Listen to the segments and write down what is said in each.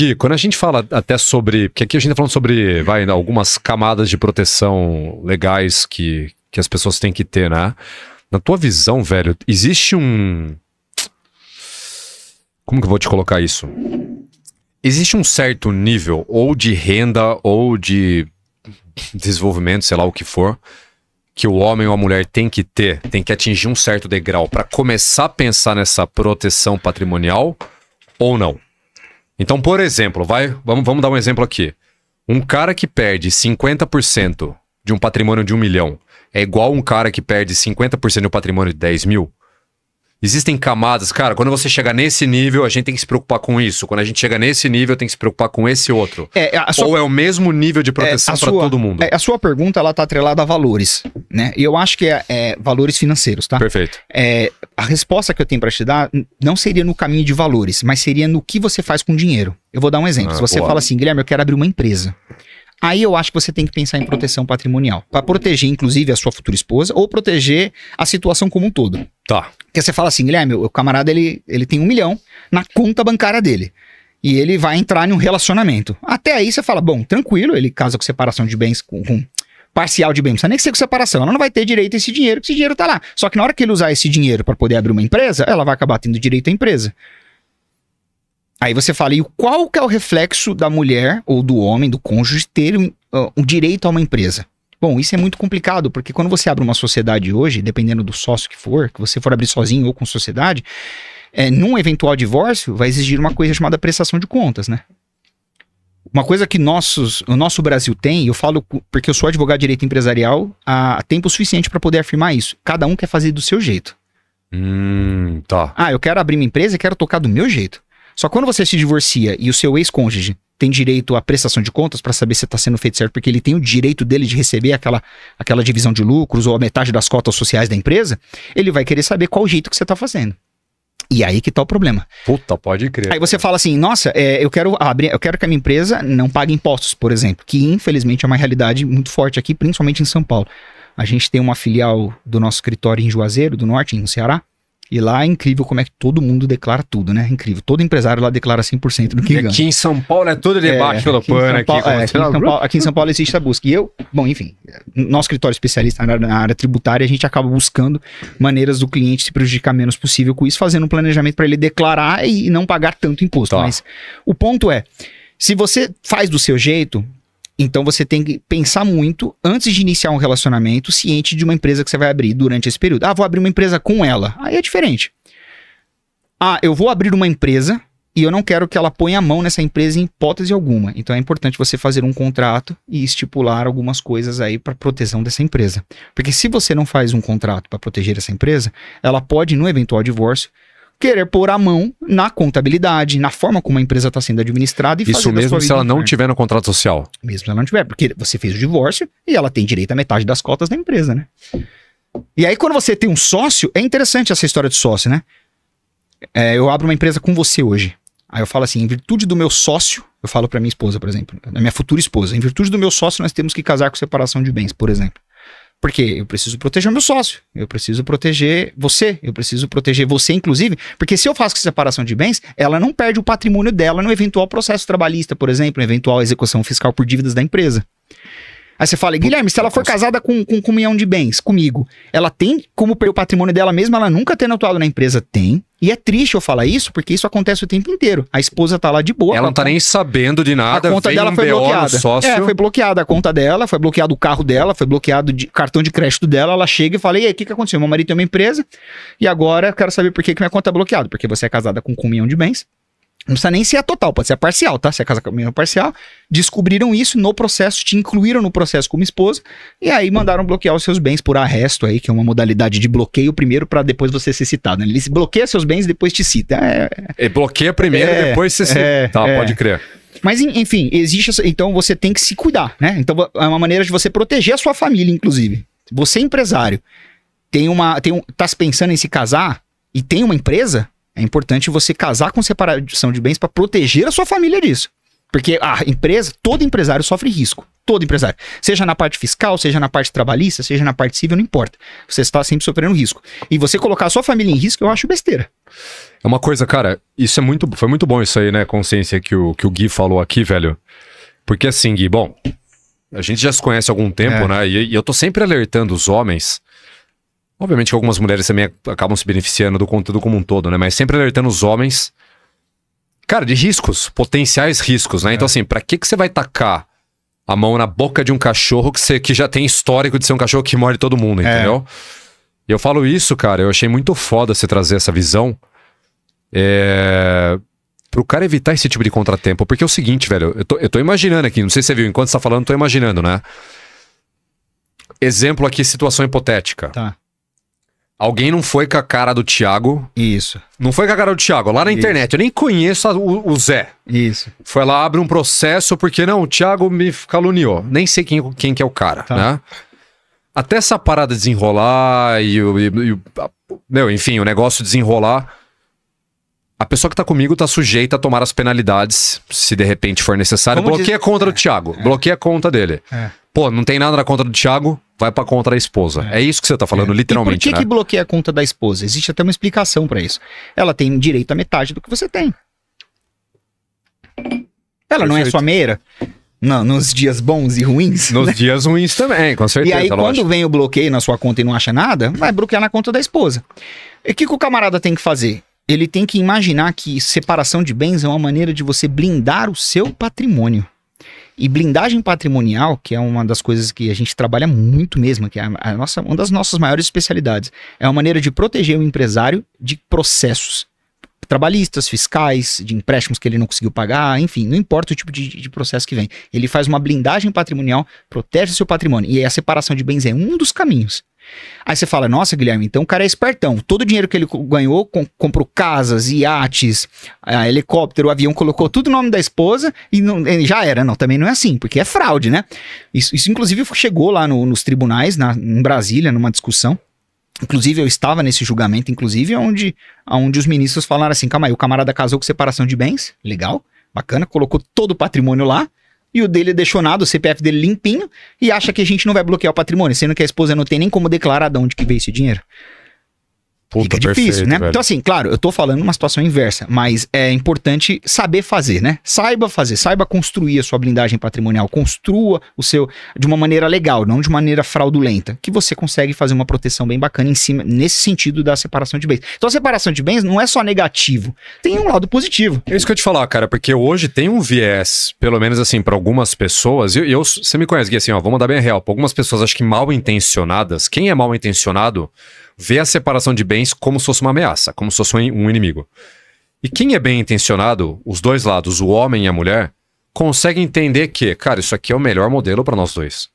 Gui, quando a gente fala até sobre. Porque aqui a gente tá falando sobre vai, algumas camadas de proteção legais que, que as pessoas têm que ter, né? Na tua visão, velho, existe um. Como que eu vou te colocar isso? Existe um certo nível, ou de renda, ou de desenvolvimento, sei lá o que for, que o homem ou a mulher tem que ter, tem que atingir um certo degrau para começar a pensar nessa proteção patrimonial ou não? Então, por exemplo, vai, vamos, vamos dar um exemplo aqui. Um cara que perde 50% de um patrimônio de um milhão é igual um cara que perde 50% de um patrimônio de 10 mil? Existem camadas, cara, quando você chegar nesse nível, a gente tem que se preocupar com isso. Quando a gente chega nesse nível, tem que se preocupar com esse outro. É, sua... Ou é o mesmo nível de é, proteção é, para todo mundo. É, a sua pergunta, ela tá atrelada a valores, né? E eu acho que é, é valores financeiros, tá? Perfeito. É, a resposta que eu tenho para te dar não seria no caminho de valores, mas seria no que você faz com dinheiro. Eu vou dar um exemplo. Ah, Se você boa. fala assim, Guilherme, eu quero abrir uma empresa. Aí eu acho que você tem que pensar em proteção patrimonial. para proteger, inclusive, a sua futura esposa ou proteger a situação como um todo. Tá. Porque você fala assim, Guilherme, o camarada ele, ele tem um milhão na conta bancária dele. E ele vai entrar em um relacionamento. Até aí você fala, bom, tranquilo, ele casa com separação de bens, com, com parcial de bens. não precisa nem ser com separação. Ela não vai ter direito a esse dinheiro, porque esse dinheiro tá lá. Só que na hora que ele usar esse dinheiro para poder abrir uma empresa, ela vai acabar tendo direito à empresa. Aí você fala, e qual que é o reflexo da mulher ou do homem, do cônjuge, ter um, ah, um direito a uma empresa? Bom, isso é muito complicado, porque quando você abre uma sociedade hoje, dependendo do sócio que for, que você for abrir sozinho ou com sociedade, é, num eventual divórcio, vai exigir uma coisa chamada prestação de contas, né? Uma coisa que nossos, o nosso Brasil tem, eu falo porque eu sou advogado de direito empresarial há tempo suficiente para poder afirmar isso. Cada um quer fazer do seu jeito. Hum, tá. Ah, eu quero abrir uma empresa e quero tocar do meu jeito. Só quando você se divorcia e o seu ex-cônjuge tem direito à prestação de contas para saber se está sendo feito certo, porque ele tem o direito dele de receber aquela, aquela divisão de lucros ou a metade das cotas sociais da empresa, ele vai querer saber qual o jeito que você está fazendo. E aí que tá o problema. Puta, pode crer. Aí você cara. fala assim, nossa, é, eu quero abrir, eu quero que a minha empresa não pague impostos, por exemplo, que infelizmente é uma realidade muito forte aqui, principalmente em São Paulo. A gente tem uma filial do nosso escritório em Juazeiro do Norte, no Ceará, e lá é incrível como é que todo mundo declara tudo, né? Incrível. Todo empresário lá declara 100% do que ganha. Aqui em São Paulo é todo debaixo é, da pano. Aqui, Paulo, é, aqui, é, aqui, Paulo, aqui em São Paulo existe a busca. E eu, bom, enfim, nosso escritório especialista na, na área tributária, a gente acaba buscando maneiras do cliente se prejudicar menos possível com isso, fazendo um planejamento para ele declarar e não pagar tanto imposto. Tá. Mas o ponto é, se você faz do seu jeito, então você tem que pensar muito antes de iniciar um relacionamento, ciente de uma empresa que você vai abrir durante esse período. Ah, vou abrir uma empresa com ela. Aí é diferente. Ah, eu vou abrir uma empresa e eu não quero que ela ponha a mão nessa empresa em hipótese alguma. Então é importante você fazer um contrato e estipular algumas coisas aí para proteção dessa empresa. Porque se você não faz um contrato para proteger essa empresa, ela pode, no eventual divórcio, querer pôr a mão na contabilidade, na forma como a empresa está sendo administrada e Isso mesmo se ela não tiver no contrato social. Mesmo se ela não tiver, porque você fez o divórcio e ela tem direito a metade das cotas da empresa, né? E aí quando você tem um sócio, é interessante essa história de sócio, né? É, eu abro uma empresa com você hoje. Aí eu falo assim, em virtude do meu sócio, eu falo para minha esposa, por exemplo, a minha futura esposa, em virtude do meu sócio nós temos que casar com separação de bens, por exemplo. Porque eu preciso proteger o meu sócio, eu preciso proteger você, eu preciso proteger você, inclusive, porque se eu faço separação de bens, ela não perde o patrimônio dela no eventual processo trabalhista, por exemplo, eventual execução fiscal por dívidas da empresa. Aí você fala, Guilherme, se ela for casada com, com, um comunhão de bens comigo, ela tem como perder o patrimônio dela mesma, ela nunca tendo atuado na empresa? Tem. E é triste eu falar isso, porque isso acontece o tempo inteiro. A esposa tá lá de boa. Ela não tá conta. nem sabendo de nada. A conta dela um foi BO bloqueada. Sócio. É, foi bloqueada a conta dela, foi bloqueado o carro dela, foi bloqueado o cartão de crédito dela. Ela chega e fala, e aí, o que, que aconteceu? Meu marido tem uma empresa e agora quero saber por que, que minha conta é bloqueada. Porque você é casada com um comunhão de bens não precisa nem ser a total, pode ser a parcial, tá? Se é a casa caminhou parcial. Descobriram isso no processo, te incluíram no processo como esposa, e aí mandaram bloquear os seus bens por arresto aí, que é uma modalidade de bloqueio primeiro para depois você ser citado. Né? Ele bloqueia seus bens e depois te cita. É, é bloqueia primeiro é, e depois você cita. É, tá, é. pode crer. Mas, enfim, existe. então você tem que se cuidar, né? Então é uma maneira de você proteger a sua família, inclusive. Você, é empresário, tem uma. Tem um, tá se pensando em se casar e tem uma empresa, é importante você casar com separação de bens para proteger a sua família disso. Porque a empresa, todo empresário sofre risco. Todo empresário. Seja na parte fiscal, seja na parte trabalhista, seja na parte civil, não importa. Você está sempre sofrendo risco. E você colocar a sua família em risco, eu acho besteira. É uma coisa, cara, isso é muito. Foi muito bom isso aí, né? Consciência que o, que o Gui falou aqui, velho. Porque assim, Gui, bom, a gente já se conhece há algum tempo, é. né? E, e eu tô sempre alertando os homens Obviamente que algumas mulheres também acabam se beneficiando do conteúdo como um todo, né? Mas sempre alertando os homens, cara, de riscos, potenciais riscos, né? Então, é. Então, assim, pra que, que você vai tacar a mão na boca de um cachorro que, você, que já tem histórico de ser um cachorro que morre todo mundo, é. entendeu? E eu falo isso, cara, eu achei muito foda você trazer essa visão. É pro cara evitar esse tipo de contratempo. Porque é o seguinte, velho, eu tô, eu tô imaginando aqui, não sei se você viu, enquanto você tá falando, tô imaginando, né? Exemplo aqui, situação hipotética. Tá. Alguém não foi com a cara do Thiago. Isso. Não foi com a cara do Thiago, lá na Isso. internet. Eu nem conheço a, o, o, Zé. Isso. Foi lá, abre um processo, porque não, o Thiago me caluniou. Nem sei quem, quem que é o cara, tá. né? Até essa parada desenrolar e, e, e meu, enfim, o negócio desenrolar. A pessoa que tá comigo tá sujeita a tomar as penalidades, se de repente for necessário. Como Bloqueia diz... a conta é. do Thiago. É. Bloqueia a conta dele. É. Pô, não tem nada na conta do Thiago vai para conta da esposa. É. é. isso que você tá falando, é. literalmente. E por que, né? que bloqueia a conta da esposa? Existe até uma explicação para isso. Ela tem direito à metade do que você tem. Ela não é sua meira? Não, nos dias bons e ruins. Nos né? dias ruins também, com certeza. E aí, quando vem o bloqueio na sua conta e não acha nada, vai bloquear na conta da esposa. E o que, que o camarada tem que fazer? Ele tem que imaginar que separação de bens é uma maneira de você blindar o seu patrimônio. E blindagem patrimonial, que é uma das coisas que a gente trabalha muito mesmo, que é a nossa, uma das nossas maiores especialidades, é uma maneira de proteger o empresário de processos trabalhistas, fiscais, de empréstimos que ele não conseguiu pagar, enfim, não importa o tipo de, de, processo que vem. Ele faz uma blindagem patrimonial, protege seu patrimônio. E a separação de bens é um dos caminhos Aí você fala, nossa, Guilherme, então o cara é espertão. Todo o dinheiro que ele ganhou, com, comprou casas, iates, a, helicóptero, avião, colocou tudo no nome da esposa e não, já era. Não, também não é assim, porque é fraude, né? Isso, isso inclusive, chegou lá no, nos tribunais, na, em Brasília, numa discussão. Inclusive, eu estava nesse julgamento, inclusive, onde, onde os ministros falaram assim: calma aí, o camarada casou com separação de bens, legal, bacana, colocou todo o patrimônio lá, e o dele é deixonado, o CPF dele é limpinho, e acha que a gente não vai bloquear o patrimônio, sendo que a esposa não tem nem como declarar de onde que veio esse dinheiro. Puta, fica difícil, perfeito, né? Velho. Então, assim, claro, eu tô falando uma situação inversa, mas é importante saber fazer, né? Saiba fazer, saiba construir a sua blindagem patrimonial, construa o seu de uma maneira legal, não de maneira fraudulenta, que você consegue fazer uma proteção bem bacana em cima, nesse sentido da separação de bens. Então, a separação de bens não é só negativo, tem um lado positivo. É isso que eu te falar, cara, porque hoje tem um viés, pelo menos assim, para algumas pessoas, e eu, eu, você me conhece, Gui, assim, ó, vou mandar bem real, pra algumas pessoas, acho que mal intencionadas, quem é mal intencionado vê a separação de bens como se fosse uma ameaça, como se fosse um inimigo. E quem é bem intencionado, os dois lados, o homem e a mulher, consegue entender que, cara, isso aqui é o melhor modelo para nós dois.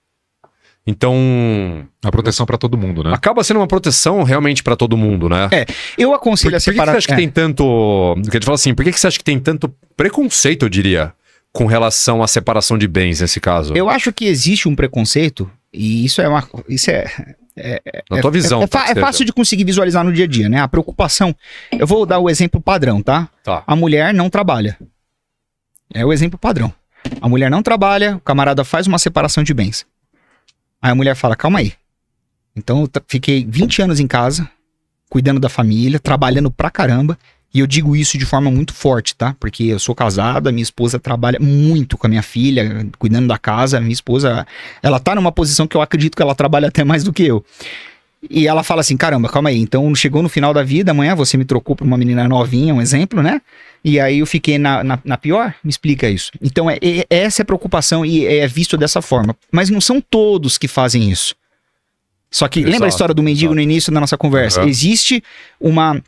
Então. A proteção para todo mundo, né? Acaba sendo uma proteção realmente para todo mundo, né? É. Eu aconselho por, a separar. Por que, você acha que é. tem tanto. Quer dizer, assim, por que, que você acha que tem tanto preconceito, eu diria, com relação à separação de bens nesse caso? Eu acho que existe um preconceito, e isso é uma. Isso é é, é, Na é, tua é visão. É, é fácil de conseguir visualizar no dia a dia, né? A preocupação. Eu vou dar o exemplo padrão, tá? tá? A mulher não trabalha. É o exemplo padrão. A mulher não trabalha, o camarada faz uma separação de bens. Aí a mulher fala: calma aí. Então eu fiquei 20 anos em casa, cuidando da família, trabalhando pra caramba. E eu digo isso de forma muito forte, tá? Porque eu sou casada, minha esposa trabalha muito com a minha filha, cuidando da casa. Minha esposa, ela tá numa posição que eu acredito que ela trabalha até mais do que eu. E ela fala assim: caramba, calma aí. Então chegou no final da vida, amanhã você me trocou pra uma menina novinha, um exemplo, né? E aí eu fiquei na, na, na pior? Me explica isso. Então é, é, essa é a preocupação e é, é visto dessa forma. Mas não são todos que fazem isso. Só que exato, lembra a história do mendigo exato. no início da nossa conversa? Uhum. Existe uma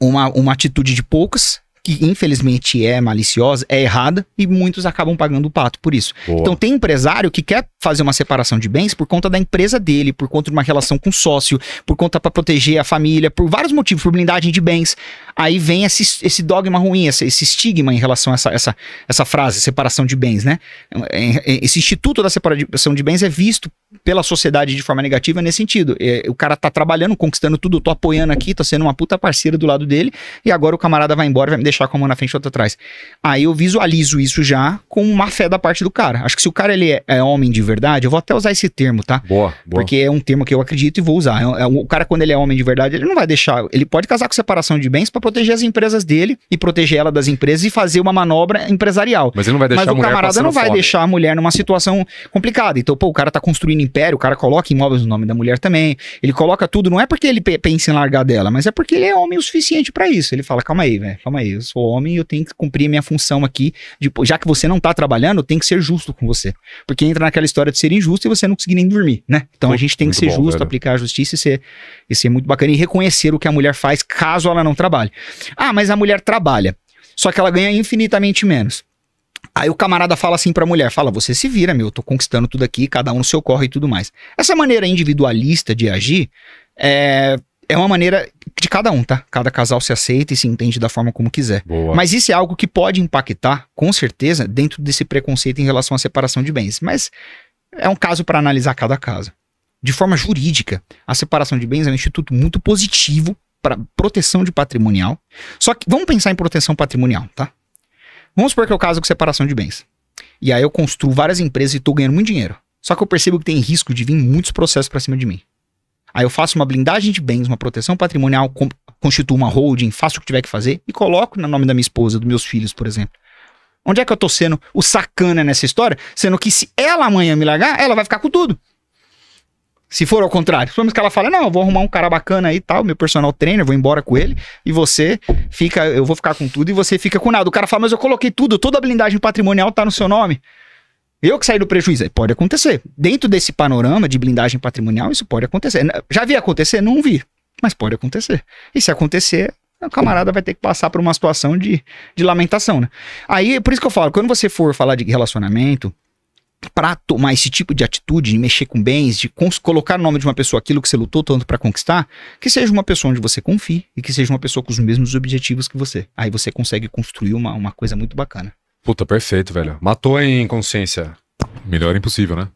uma, uma atitude de poucos, que infelizmente é maliciosa, é errada, e muitos acabam pagando o pato por isso. Boa. Então tem empresário que quer fazer uma separação de bens por conta da empresa dele, por conta de uma relação com sócio, por conta para proteger a família, por vários motivos, por blindagem de bens. Aí vem esse, esse dogma ruim, esse, esse estigma em relação a essa, essa, essa frase, separação de bens, né? É, é, esse instituto da separação de bens é visto pela sociedade de forma negativa nesse sentido. É, o cara tá trabalhando, conquistando tudo, tô apoiando aqui, tô sendo uma puta parceira do lado dele, e agora o camarada vai embora, vai me deixar com a mão na frente e outra atrás. Aí eu visualizo isso já com má fé da parte do cara. Acho que se o cara ele é, é homem de verdade, verdade, eu vou até usar esse termo, tá? Boa, boa. Porque é um termo que eu acredito e vou usar. É, é, o cara, quando ele é homem de verdade, ele não vai deixar. Ele pode casar com separação de bens para proteger as empresas dele e proteger ela das empresas e fazer uma manobra empresarial. Mas ele não vai deixar Mas a mulher o camarada não vai fome. deixar a mulher numa situação complicada. Então, pô, o cara tá construindo império, o cara coloca imóveis no nome da mulher também. Ele coloca tudo, não é porque ele pensa em largar dela, mas é porque ele é homem o suficiente para isso. Ele fala: calma aí, velho, calma aí, eu sou homem e eu tenho que cumprir minha função aqui. De, já que você não tá trabalhando, eu tenho que ser justo com você. Porque entra naquela história história de ser injusto e você não conseguir nem dormir, né? Então Pô, a gente tem que ser bom, justo, velho. aplicar a justiça e ser, e ser muito bacana e reconhecer o que a mulher faz caso ela não trabalhe. Ah, mas a mulher trabalha, só que ela ganha infinitamente menos. Aí o camarada fala assim pra mulher, fala, você se vira, meu, eu tô conquistando tudo aqui, cada um no seu corre e tudo mais. Essa maneira individualista de agir é, é uma maneira de cada um, tá? Cada casal se aceita e se entende da forma como quiser. Boa. Mas isso é algo que pode impactar, com certeza, dentro desse preconceito em relação à separação de bens. Mas é um caso para analisar cada caso. De forma jurídica, a separação de bens é um instituto muito positivo para proteção de patrimonial. Só que vamos pensar em proteção patrimonial, tá? Vamos supor que eu é caso com separação de bens. E aí eu construo várias empresas e estou ganhando muito dinheiro. Só que eu percebo que tem risco de vir muitos processos para cima de mim. Aí eu faço uma blindagem de bens, uma proteção patrimonial, constituo uma holding, faço o que tiver que fazer e coloco no nome da minha esposa, dos meus filhos, por exemplo. Onde é que eu tô sendo o sacana nessa história? Sendo que se ela amanhã me largar, ela vai ficar com tudo. Se for ao contrário, supomos que ela fala: Não, eu vou arrumar um cara bacana aí e tal, meu personal trainer, vou embora com ele, e você fica, eu vou ficar com tudo e você fica com nada. O cara fala: Mas eu coloquei tudo, toda a blindagem patrimonial tá no seu nome. Eu que saí do prejuízo. pode acontecer. Dentro desse panorama de blindagem patrimonial, isso pode acontecer. Já vi acontecer? Não vi. Mas pode acontecer. E se acontecer, o camarada vai ter que passar por uma situação de, de lamentação, né? Aí, é por isso que eu falo, quando você for falar de relacionamento, para tomar esse tipo de atitude, de mexer com bens, de colocar o no nome de uma pessoa aquilo que você lutou tanto para conquistar, que seja uma pessoa onde você confie e que seja uma pessoa com os mesmos objetivos que você. Aí você consegue construir uma, uma coisa muito bacana. Puta, perfeito, velho. Matou em consciência. Melhor impossível, né?